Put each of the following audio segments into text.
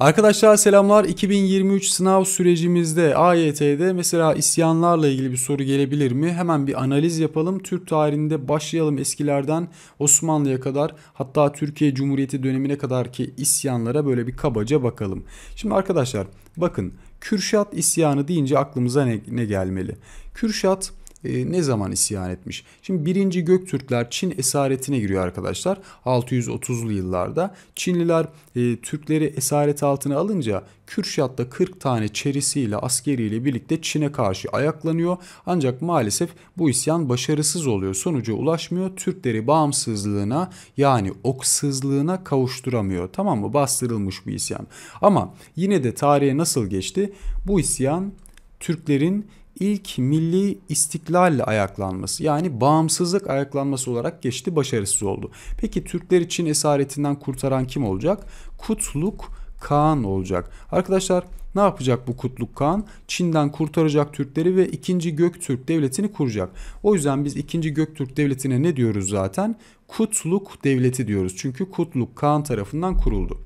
Arkadaşlar selamlar 2023 sınav sürecimizde AYT'de mesela isyanlarla ilgili bir soru gelebilir mi? Hemen bir analiz yapalım. Türk tarihinde başlayalım eskilerden Osmanlı'ya kadar hatta Türkiye Cumhuriyeti dönemine kadar ki isyanlara böyle bir kabaca bakalım. Şimdi arkadaşlar bakın Kürşat isyanı deyince aklımıza ne, ne gelmeli? Kürşat e, ne zaman isyan etmiş? Şimdi birinci Göktürkler Çin esaretine giriyor arkadaşlar. 630'lu yıllarda Çinliler e, Türkleri esaret altına alınca Kürşat'ta 40 tane çerisiyle askeriyle birlikte Çin'e karşı ayaklanıyor. Ancak maalesef bu isyan başarısız oluyor. Sonuca ulaşmıyor. Türkleri bağımsızlığına yani oksızlığına kavuşturamıyor. Tamam mı? Bastırılmış bir isyan. Ama yine de tarihe nasıl geçti? Bu isyan Türklerin ilk milli istiklalle ayaklanması yani bağımsızlık ayaklanması olarak geçti başarısız oldu. Peki Türkler için esaretinden kurtaran kim olacak? Kutluk Kaan olacak. Arkadaşlar ne yapacak bu Kutluk Kaan? Çin'den kurtaracak Türkleri ve 2. Göktürk Devleti'ni kuracak. O yüzden biz 2. Göktürk Devleti'ne ne diyoruz zaten? Kutluk Devleti diyoruz. Çünkü Kutluk Kaan tarafından kuruldu.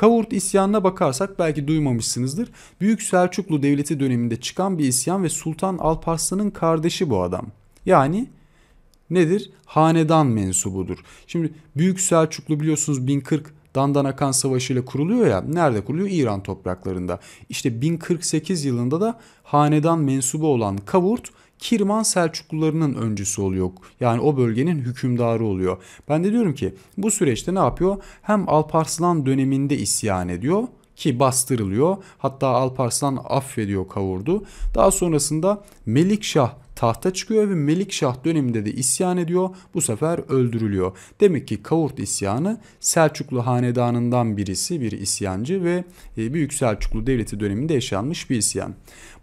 Kavurt isyanına bakarsak belki duymamışsınızdır. Büyük Selçuklu Devleti döneminde çıkan bir isyan ve Sultan Alparslan'ın kardeşi bu adam. Yani nedir? Hanedan mensubudur. Şimdi Büyük Selçuklu biliyorsunuz 1040 Dandan Akan Savaşı ile kuruluyor ya. Nerede kuruluyor? İran topraklarında. İşte 1048 yılında da hanedan mensubu olan Kavurt Kirman Selçuklularının öncüsü oluyor. Yani o bölgenin hükümdarı oluyor. Ben de diyorum ki bu süreçte ne yapıyor? Hem Alparslan döneminde isyan ediyor ki bastırılıyor. Hatta Alparslan affediyor kavurdu. Daha sonrasında Melikşah tahta çıkıyor ve Melikşah döneminde de isyan ediyor. Bu sefer öldürülüyor. Demek ki Kavurt isyanı Selçuklu hanedanından birisi bir isyancı ve e, Büyük Selçuklu Devleti döneminde yaşanmış bir isyan.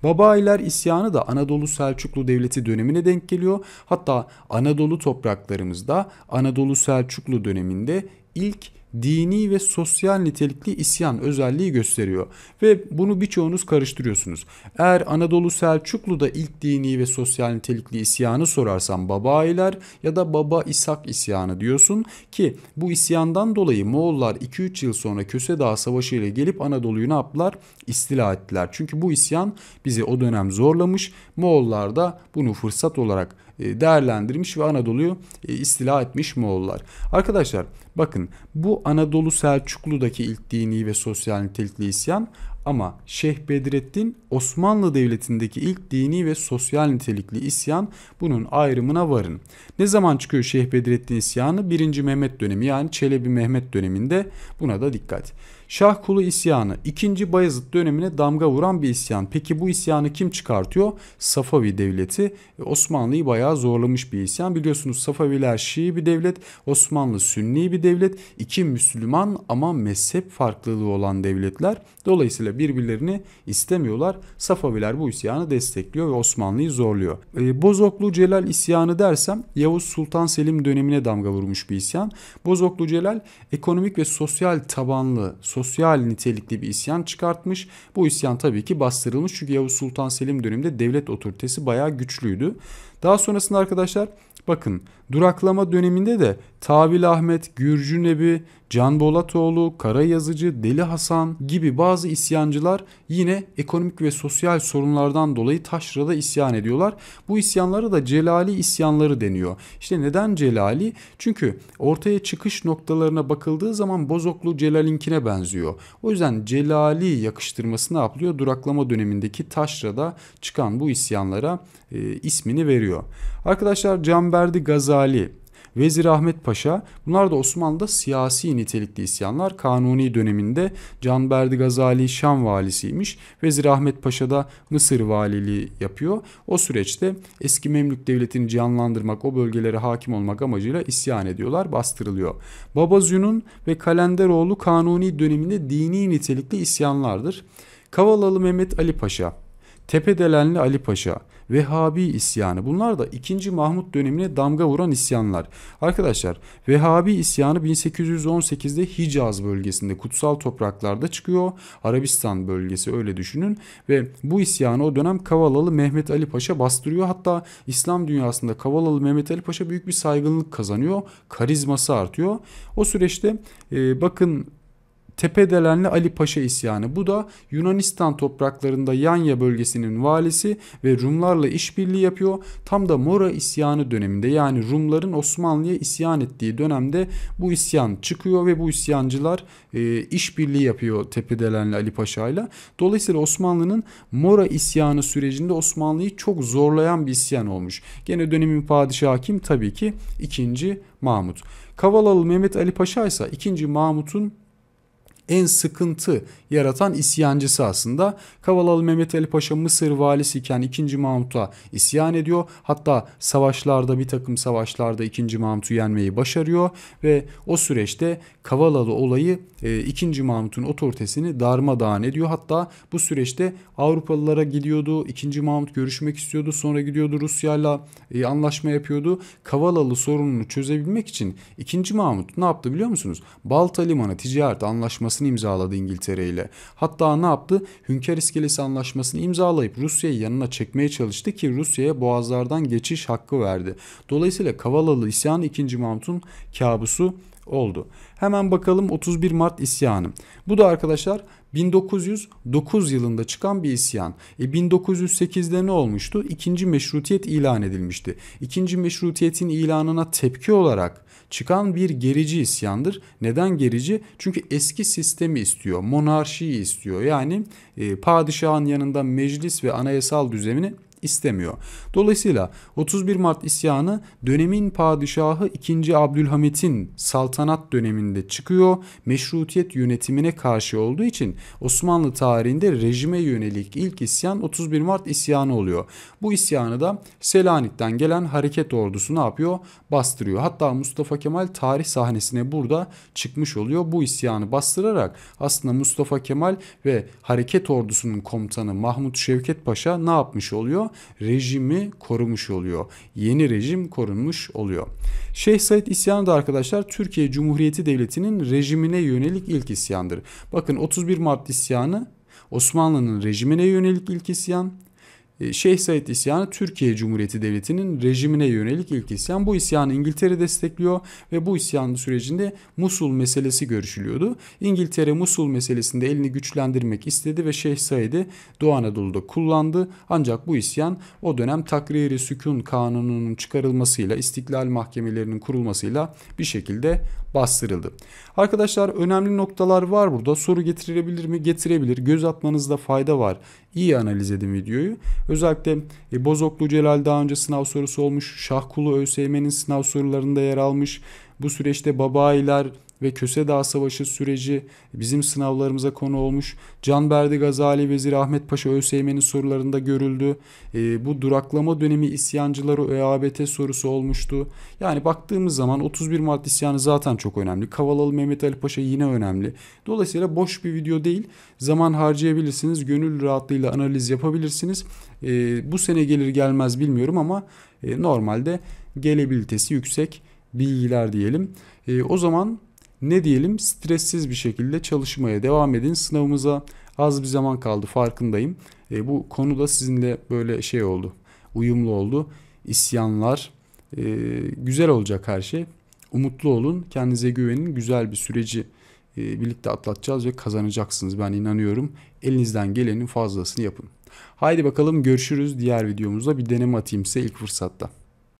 Babailer isyanı da Anadolu Selçuklu Devleti dönemine denk geliyor. Hatta Anadolu topraklarımızda Anadolu Selçuklu döneminde ilk dini ve sosyal nitelikli isyan özelliği gösteriyor ve bunu birçoğunuz karıştırıyorsunuz. Eğer Anadolu Selçuklu'da ilk dini ve sosyal nitelikli isyanı sorarsam Baba Babailer ya da Baba İshak isyanı diyorsun ki bu isyandan dolayı Moğollar 2-3 yıl sonra Köse Dağı Savaşı ile gelip Anadolu'yu ne yaptılar? İstila ettiler. Çünkü bu isyan bizi o dönem zorlamış. Moğollar da bunu fırsat olarak e, değerlendirmiş ve Anadolu'yu e, istila etmiş Moğollar. Arkadaşlar bakın bu Anadolu Selçuklu'daki ilk dini ve sosyal nitelikli isyan ama Şeyh Bedrettin Osmanlı Devleti'ndeki ilk dini ve sosyal nitelikli isyan bunun ayrımına varın. Ne zaman çıkıyor Şeyh Bedrettin isyanı? 1. Mehmet dönemi yani Çelebi Mehmet döneminde buna da dikkat. Şah kulu isyanı 2. Bayezid dönemine damga vuran bir isyan. Peki bu isyanı kim çıkartıyor? Safavi devleti e, Osmanlı'yı bayağı zorlamış bir isyan. Biliyorsunuz Safaviler Şii bir devlet, Osmanlı Sünni bir devlet. İki Müslüman ama mezhep farklılığı olan devletler. Dolayısıyla birbirlerini istemiyorlar. Safaviler bu isyanı destekliyor ve Osmanlı'yı zorluyor. E, Bozoklu Celal isyanı dersem Yavuz Sultan Selim dönemine damga vurmuş bir isyan. Bozoklu Celal ekonomik ve sosyal tabanlı sosyal nitelikli bir isyan çıkartmış. Bu isyan tabii ki bastırılmış çünkü Yavuz Sultan Selim döneminde devlet otoritesi bayağı güçlüydü. Daha sonrasında arkadaşlar bakın duraklama döneminde de Tabil Ahmet, Gürcü Nebi Can Bolatoğlu, Kara Yazıcı, Deli Hasan gibi bazı isyancılar yine ekonomik ve sosyal sorunlardan dolayı taşrada isyan ediyorlar. Bu isyanlara da Celali isyanları deniyor. İşte neden Celali? Çünkü ortaya çıkış noktalarına bakıldığı zaman Bozoklu Celal'inkine benziyor. O yüzden Celali yakıştırmasını ne Duraklama dönemindeki taşrada çıkan bu isyanlara e, ismini veriyor. Arkadaşlar Canberdi Gazali Vezir Ahmet Paşa bunlar da Osmanlı'da siyasi nitelikli isyanlar. Kanuni döneminde Canberdi Gazali Şam valisiymiş. Vezir Ahmet Paşa da Mısır valiliği yapıyor. O süreçte eski Memlük devletini canlandırmak, o bölgelere hakim olmak amacıyla isyan ediyorlar, bastırılıyor. Babazün'ün ve Kalenderoğlu Kanuni döneminde dini nitelikli isyanlardır. Kavalalı Mehmet Ali Paşa, Tepedelenli Ali Paşa, Vehhabi isyanı. Bunlar da 2. Mahmut dönemine damga vuran isyanlar. Arkadaşlar Vehhabi isyanı 1818'de Hicaz bölgesinde kutsal topraklarda çıkıyor. Arabistan bölgesi öyle düşünün ve bu isyanı o dönem Kavalalı Mehmet Ali Paşa bastırıyor. Hatta İslam dünyasında Kavalalı Mehmet Ali Paşa büyük bir saygınlık kazanıyor. Karizması artıyor. O süreçte e, bakın Tepedelenli Ali Paşa isyanı. Bu da Yunanistan topraklarında Yanya bölgesinin valisi ve Rumlarla işbirliği yapıyor. Tam da Mora isyanı döneminde yani Rumların Osmanlı'ya isyan ettiği dönemde bu isyan çıkıyor ve bu isyancılar e, işbirliği yapıyor Tepedelenli Ali Paşa ile. Dolayısıyla Osmanlı'nın Mora isyanı sürecinde Osmanlı'yı çok zorlayan bir isyan olmuş. Gene dönemin padişahı kim? Tabii ki 2. Mahmut. Kavalalı Mehmet Ali Paşa ise 2. Mahmut'un en sıkıntı yaratan isyancısı aslında. Kavalalı Mehmet Ali Paşa Mısır valisi iken 2. Mahmut'a isyan ediyor. Hatta savaşlarda bir takım savaşlarda 2. Mahmut'u yenmeyi başarıyor ve o süreçte Kavalalı olayı 2. E, Mahmut'un otoritesini darmadağın ediyor. Hatta bu süreçte Avrupalılara gidiyordu. 2. Mahmut görüşmek istiyordu. Sonra gidiyordu Rusya'yla e, anlaşma yapıyordu. Kavalalı sorununu çözebilmek için 2. Mahmut ne yaptı biliyor musunuz? Balta Limanı ticaret anlaşması anlaşmasını imzaladı İngiltere ile. Hatta ne yaptı? Hünkar İskelesi anlaşmasını imzalayıp Rusya'yı yanına çekmeye çalıştı ki Rusya'ya boğazlardan geçiş hakkı verdi. Dolayısıyla Kavalalı isyan 2. Mahmut'un kabusu oldu. Hemen bakalım 31 Mart isyanı. Bu da arkadaşlar 1909 yılında çıkan bir isyan. E 1908'de ne olmuştu? İkinci meşrutiyet ilan edilmişti. İkinci meşrutiyetin ilanına tepki olarak çıkan bir gerici isyandır. Neden gerici? Çünkü eski sistemi istiyor, monarşiyi istiyor. Yani e, padişahın yanında meclis ve anayasal düzenini istemiyor. Dolayısıyla 31 Mart isyanı dönemin padişahı 2. Abdülhamit'in saltanat döneminde çıkıyor. Meşrutiyet yönetimine karşı olduğu için Osmanlı tarihinde rejime yönelik ilk isyan 31 Mart isyanı oluyor. Bu isyanı da Selanik'ten gelen hareket ordusu ne yapıyor? Bastırıyor. Hatta Mustafa Kemal tarih sahnesine burada çıkmış oluyor. Bu isyanı bastırarak aslında Mustafa Kemal ve hareket ordusunun komutanı Mahmut Şevket Paşa ne yapmış oluyor? rejimi korumuş oluyor. Yeni rejim korunmuş oluyor. Şeyh Said isyanı da arkadaşlar Türkiye Cumhuriyeti Devleti'nin rejimine yönelik ilk isyandır. Bakın 31 Mart isyanı Osmanlı'nın rejimine yönelik ilk isyan, e, Şeyh Said isyanı Türkiye Cumhuriyeti Devleti'nin rejimine yönelik ilk isyan. Bu isyanı İngiltere destekliyor ve bu isyan sürecinde Musul meselesi görüşülüyordu. İngiltere Musul meselesinde elini güçlendirmek istedi ve Şeyh Said'i Doğu Anadolu'da kullandı. Ancak bu isyan o dönem takriri sükun kanununun çıkarılmasıyla, istiklal mahkemelerinin kurulmasıyla bir şekilde bastırıldı. Arkadaşlar önemli noktalar var burada. Soru getirebilir mi? Getirebilir. Göz atmanızda fayda var. İyi analiz edin videoyu. Özellikle e, Bozoklu Celal daha önce sınav sorusu olmuş. Şahkulu ÖSYM'nin sınav sorularında yer almış. Bu süreçte babailer ve Köse Dağ Savaşı süreci bizim sınavlarımıza konu olmuş. Canberdi Gazali Vezir Ahmet Paşa ÖSYM'nin sorularında görüldü. E, bu duraklama dönemi isyancıları ÖABT sorusu olmuştu. Yani baktığımız zaman 31 Mart isyanı zaten çok önemli. Kavalalı Mehmet Ali Paşa yine önemli. Dolayısıyla boş bir video değil. Zaman harcayabilirsiniz. Gönül rahatlığıyla analiz yapabilirsiniz. E, bu sene gelir gelmez bilmiyorum ama e, normalde gelebilitesi yüksek bilgiler diyelim. E, o zaman ne diyelim stressiz bir şekilde çalışmaya devam edin. Sınavımıza az bir zaman kaldı farkındayım. E, bu konuda sizinle böyle şey oldu uyumlu oldu. isyanlar e, güzel olacak her şey. Umutlu olun kendinize güvenin güzel bir süreci e, birlikte atlatacağız ve kazanacaksınız ben inanıyorum. Elinizden gelenin fazlasını yapın. Haydi bakalım görüşürüz diğer videomuzda bir deneme atayım size ilk fırsatta.